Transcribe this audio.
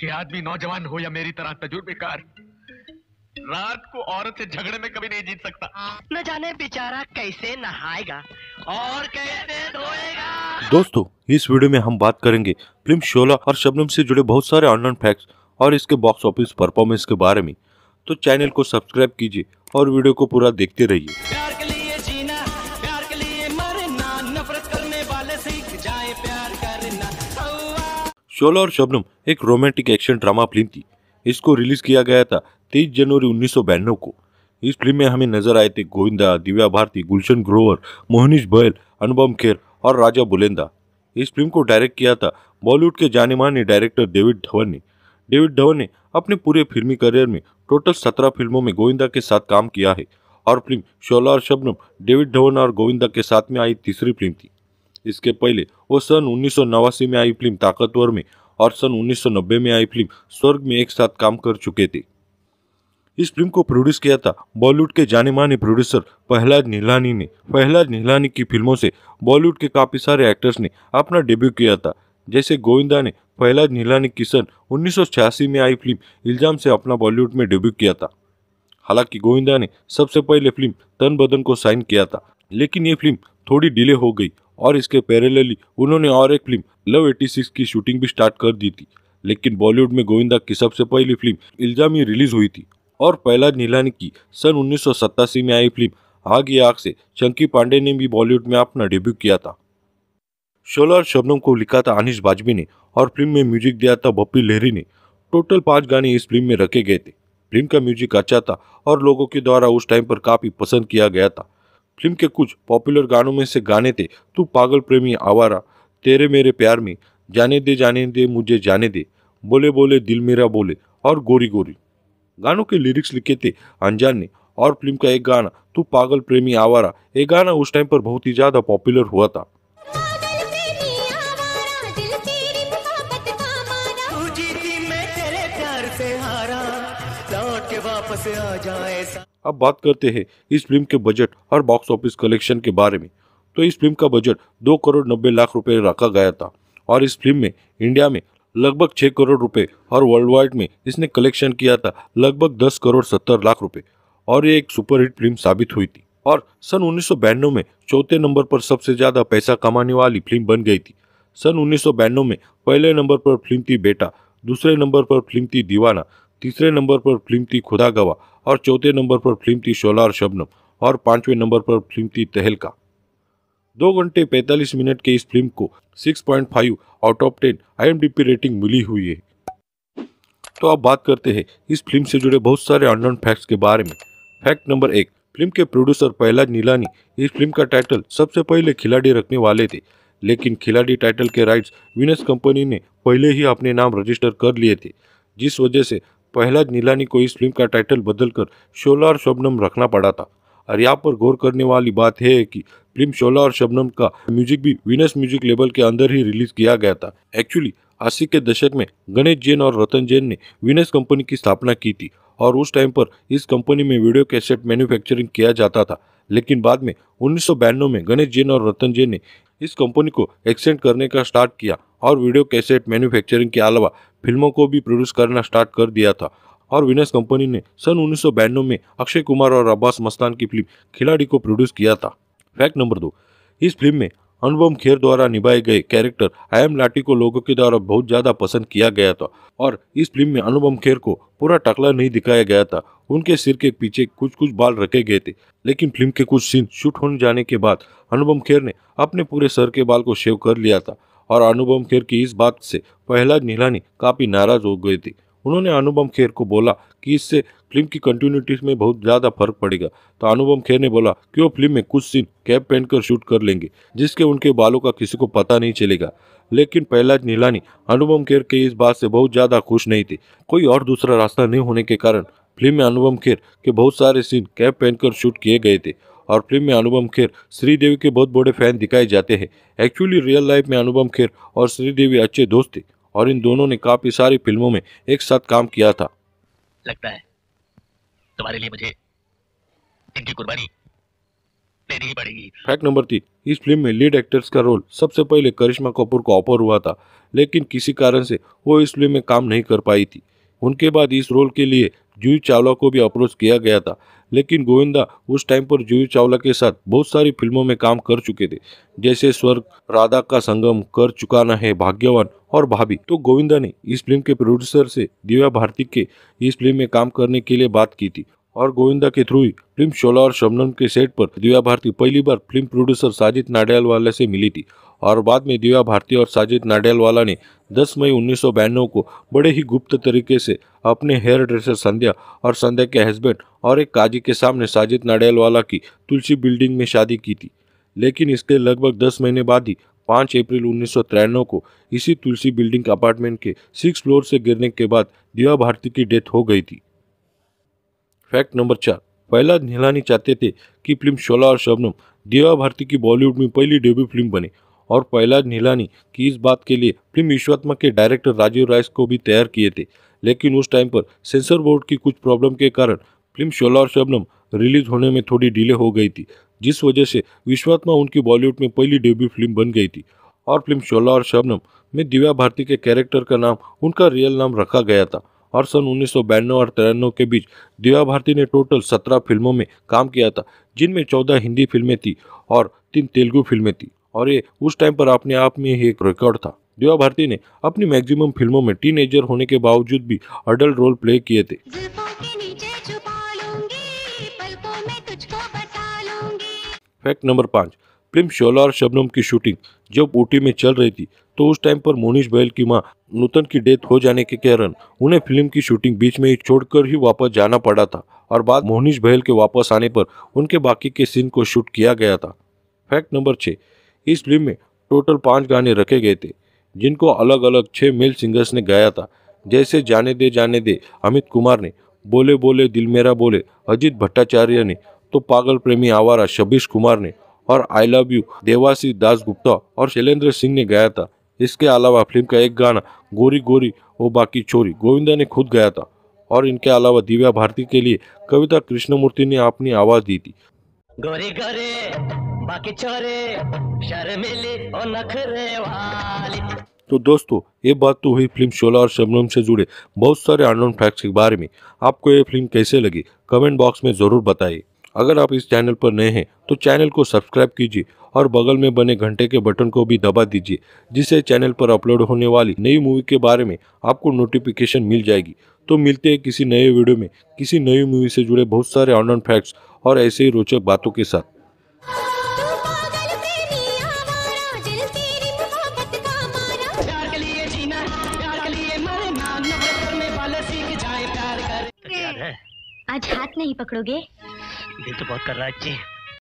कि आदमी नौजवान हो या मेरी तरह तजुर्बेकार रात को औरत से झगड़े में कभी नहीं जीत सकता न जाने बेचारा कैसे नहाएगा और कैसे धोएगा दोस्तों इस वीडियो में हम बात करेंगे फिल्म शोला और शबनम से जुड़े बहुत सारे ऑनलाइन फैक्ट और इसके बॉक्स ऑफिस परफॉर्मेंस के बारे में तो चैनल को सब्सक्राइब कीजिए और वीडियो को पूरा देखते रहिए शोला और शबनम एक रोमांटिक एक्शन ड्रामा फिल्म थी इसको रिलीज किया गया था तेईस जनवरी उन्नीस को इस फिल्म में हमें नजर आए थे गोविंदा दिव्या भारती गुलशन ग्रोवर मोहनीश बैल अनुपम खेर और राजा बुलेंदा इस फिल्म को डायरेक्ट किया था बॉलीवुड के जाने माने डायरेक्टर डेविड धवन ने डेविड धवन ने अपने पूरे फिल्मी करियर में टोटल सत्रह फिल्मों में गोविंदा के साथ काम किया है और फिल्म शोला और शबनम डेविड धवन और गोविंदा के साथ में आई तीसरी फिल्म थी इसके पहले वो सन उन्नीस में आई फिल्म ताकतवर में और सन 1990 में आई फिल्म स्वर्ग में एक साथ काम कर चुके थे इस फिल्म को प्रोड्यूस किया था बॉलीवुड के जाने माने प्रोड्यूसर पहलाद नीलानी ने पहलाद नीलानी की फिल्मों से बॉलीवुड के काफ़ी सारे एक्टर्स ने अपना डेब्यू किया था जैसे गोविंदा ने पहलाद नीलानी की सन उन्नीस में आई फिल्म इल्जाम से अपना बॉलीवुड में डेब्यू किया था हालांकि गोविंदा ने सबसे पहले फिल्म तन बदन को साइन किया था लेकिन ये फिल्म थोड़ी डिले हो गई और इसके पैरेलली उन्होंने और एक फिल्म लव 86 की शूटिंग भी स्टार्ट कर दी थी लेकिन बॉलीवुड में गोविंदा की सबसे पहली फिल्म इल्जामी रिलीज हुई थी और पहला नीलानी की सन उन्नीस में आई फिल्म आग या आग से चंकी पांडे ने भी बॉलीवुड में अपना डेब्यू किया था शोला शबनम को लिखा था अनिश बाजमी ने और फिल्म में म्यूजिक दिया था भप्पी लहरी ने टोटल पाँच गाने इस फिल्म में रखे गए थे फिल्म का म्यूजिक अच्छा था और लोगों के द्वारा उस टाइम पर काफ़ी पसंद किया गया था फिल्म के कुछ पॉपुलर गानों में से गाने थे तू पागल प्रेमी आवारा तेरे मेरे प्यार में जाने दे जाने दे मुझे जाने दे बोले बोले दिल मेरा बोले और गोरी गोरी गानों के लिरिक्स लिखे थे अनजान ने और फिल्म का एक गाना तू पागल प्रेमी आवारा ये गाना उस टाइम पर बहुत ही ज़्यादा पॉपुलर हुआ था अब बात करते हैं इस फिल्म के बजट और बॉक्स ऑफिस कलेक्शन के बारे में तो इस फिल्म का बजट दो करोड़ नब्बे लाख रुपए रखा गया था और इस फिल्म में इंडिया में लगभग छः करोड़ रुपए और वर्ल्ड वाइड में इसने कलेक्शन किया था लगभग दस करोड़ सत्तर लाख रुपए और ये एक सुपरहिट फिल्म साबित हुई थी और सन उन्नीस में चौथे नंबर पर सबसे ज़्यादा पैसा कमाने वाली फिल्म बन गई थी सन उन्नीस में पहले नंबर पर फिल्म थी बेटा दूसरे नंबर पर फिल्म थी दीवाना तीसरे नंबर पर फिल्म थी खुदा गवा और चौथे नंबर पर फिल्म थी शोला और शबनम और पांचवें नंबर पर फिल्म थी तहलका दो घंटे 45 मिनट के इस फिल्म को 6.5 आउट ऑफ 10 आई रेटिंग मिली हुई है तो अब बात करते हैं इस फिल्म से जुड़े बहुत सारे अन फैक्ट्स के बारे में फैक्ट नंबर एक फिल्म के प्रोड्यूसर पहलाज नीलानी इस फिल्म का टाइटल सबसे पहले खिलाड़ी रखने वाले थे लेकिन खिलाड़ी टाइटल के राइट्स विनस कंपनी ने पहले ही अपने नाम रजिस्टर कर लिए थे जिस वजह से पहला नीलानी को इस फिल्म का टाइटल बदलकर शोला और शबनम रखना पड़ा था और यहाँ पर गौर करने वाली बात है कि फिल्म शोला और शबनम का म्यूजिक भी विनस म्यूजिक लेबल के अंदर ही रिलीज किया गया था एक्चुअली अस्सी के दशक में गणेश जैन और रतन जैन ने विनस कंपनी की स्थापना की थी और उस टाइम पर इस कंपनी में वीडियो कैसेट मैन्युफैक्चरिंग किया जाता था लेकिन बाद में उन्नीस में गणेश जैन और रतन जैन ने इस कंपनी को एक्सटेंड करने का स्टार्ट किया और वीडियो कैसेट मैन्युफैक्चरिंग के अलावा फिल्मों को भी प्रोड्यूस करना स्टार्ट कर दिया था और विनस कंपनी ने सन उन्नीस में अक्षय कुमार और अब्बास मस्तान की फिल्म खिलाड़ी को प्रोड्यूस किया था फैक्ट नंबर दो इस फिल्म में अनुपम खेर द्वारा निभाए गए कैरेक्टर आई एम लाठी को लोगों के द्वारा बहुत ज़्यादा पसंद किया गया था और इस फिल्म में अनुपम खेर को पूरा टकला नहीं दिखाया गया था उनके सिर के पीछे कुछ कुछ बाल रखे गए थे लेकिन फिल्म के कुछ सीन शूट होने जाने के बाद अनुपम खेर ने अपने पूरे सर के बाल को शेव कर लिया था और अनुपम खेर की इस बात से पहला नीलानी काफ़ी नाराज हो गए थे उन्होंने अनुपम खेर को बोला कि इससे फिल्म की कंटिन्यूटी में बहुत ज़्यादा फर्क पड़ेगा तो अनुपम खेर ने बोला क्यों फिल्म में कुछ सीन कैप पहनकर शूट कर लेंगे जिसके उनके बालों का किसी को पता नहीं चलेगा लेकिन पहलाज नीलानी अनुपम खेर के इस बात से बहुत ज़्यादा खुश नहीं थे कोई और दूसरा रास्ता नहीं होने के कारण फिल्म में अनुपम खेर के बहुत सारे सीन कैप पहनकर शूट किए गए थे और फिल्म में अनुपम खेर श्रीदेवी के बहुत बड़े फैन दिखाए जाते हैं एक्चुअली रियल लाइफ में अनुपम खेर और श्रीदेवी अच्छे दोस्त थे और इन दोनों ने काफ़ी सारी फिल्मों में एक साथ काम किया था लगता है तुम्हारे लिए मुझे इनकी कुर्बानी देनी ही पड़ेगी फैक्ट नंबर तीन इस फिल्म में लीड एक्टर्स का रोल सबसे पहले करिश्मा कपूर को ऑफर हुआ था लेकिन किसी कारण से वो इस फिल्म में काम नहीं कर पाई थी उनके बाद इस रोल के लिए जूही चावला को भी अप्रोच किया गया था लेकिन गोविंदा उस टाइम पर जूही चावला के साथ बहुत सारी फिल्मों में काम कर चुके थे जैसे स्वर्ग राधा का संगम कर चुकाना है भाग्यवान और भाभी तो गोविंदा ने इस फिल्म के प्रोड्यूसर से दिव्या भारती के इस फिल्म में काम करने के लिए बात की थी और गोविंदा के थ्रू ही फिल्म शोला और शबनम के सेट पर दिव्या भारती पहली बार फिल्म प्रोड्यूसर साजिद वाले से मिली थी और बाद में दिव्या भारती और साजिद वाला ने 10 मई उन्नीस को बड़े ही गुप्त तरीके से अपने हेयर ड्रेसर संध्या और संध्या के हस्बैंड और एक काजी के सामने साजिद वाला की तुलसी बिल्डिंग में शादी की थी लेकिन इसके लगभग दस महीने बाद ही पाँच अप्रैल उन्नीस को इसी तुलसी बिल्डिंग अपार्टमेंट के सिक्स फ्लोर से गिरने के बाद दिवा भारती की डेथ हो गई थी फैक्ट नंबर चार पहला निहलानी चाहते थे कि फिल्म शोला और शबनम देवा भारती की बॉलीवुड में पहली डेब्यू फिल्म बने और पहला नीलानी की इस बात के लिए फिल्म विश्वात्मा के डायरेक्टर राजीव राइस को भी तैयार किए थे लेकिन उस टाइम पर सेंसर बोर्ड की कुछ प्रॉब्लम के कारण फिल्म शोला और शबनम रिलीज होने में थोड़ी डिले हो गई थी जिस वजह से विश्वात्मा उनकी बॉलीवुड में पहली डेब्यू फिल्म बन गई थी और फिल्म शोला और शबनम में दिव्या भारती के कैरेक्टर का नाम उनका रियल नाम रखा गया था और सन उन्नीस और तिरानवे के बीच दिव्या भारती ने टोटल सत्रह फिल्मों में काम किया था जिनमें चौदह हिंदी फिल्में थी और तीन तेलुगु फिल्में थी और ये उस टाइम पर अपने आप में ही एक रिकॉर्ड था दिवा भारती ने अपनी मैक्सिमम फिल्मों में टीन होने के बावजूद भी अडल्ट रोल प्ले किए थे फैक्ट नंबर पाँच फिल्म शोला और शबनम की शूटिंग जब ऊटी में चल रही थी तो उस टाइम पर मोनिश बैल की मां नूतन की डेथ हो जाने के कारण उन्हें फिल्म की शूटिंग बीच में ही छोड़कर ही वापस जाना पड़ा था और बाद मोहनीश बैल के वापस आने पर उनके बाकी के सीन को शूट किया गया था फैक्ट नंबर छः इस फिल्म में टोटल पाँच गाने रखे गए थे जिनको अलग अलग छः मेल सिंगर्स ने गाया था जैसे जाने दे जाने दे अमित कुमार ने बोले बोले दिल मेरा बोले अजीत भट्टाचार्य ने तो पागल प्रेमी आवारा शबीश कुमार ने और I love you Devasi Das Gupta और शैलेंद्र सिंह ने गाया था इसके अलावा फिल्म का एक गाना गोरी गोरी वो बाकी चोरी गोविंदा ने खुद गाया था और इनके अलावा दिव्या भारती के लिए कविता कृष्णमूर्ति ने अपनी आवाज दी थी गोरी गोरी बाकी और नखरे वाली तो दोस्तों ये बात तो हुई फिल्म शोला और शबनम से जुड़े बहुत सारे अनोन फैक्ट्स के बारे में आपको ये फिल्म कैसे लगी कमेंट बॉक्स में ज़रूर बताइए अगर आप इस चैनल पर नए हैं तो चैनल को सब्सक्राइब कीजिए और बगल में बने घंटे के बटन को भी दबा दीजिए जिससे चैनल पर अपलोड होने वाली नई मूवी के बारे में आपको नोटिफिकेशन मिल जाएगी तो मिलते हैं किसी नए वीडियो में किसी नई मूवी से जुड़े बहुत सारे ऑनलाइन फैक्ट्स और ऐसे ही रोचक बातों के साथ आज हाथ नहीं पकड़ोगे दिल तो बहुत कर रहा है अच्छी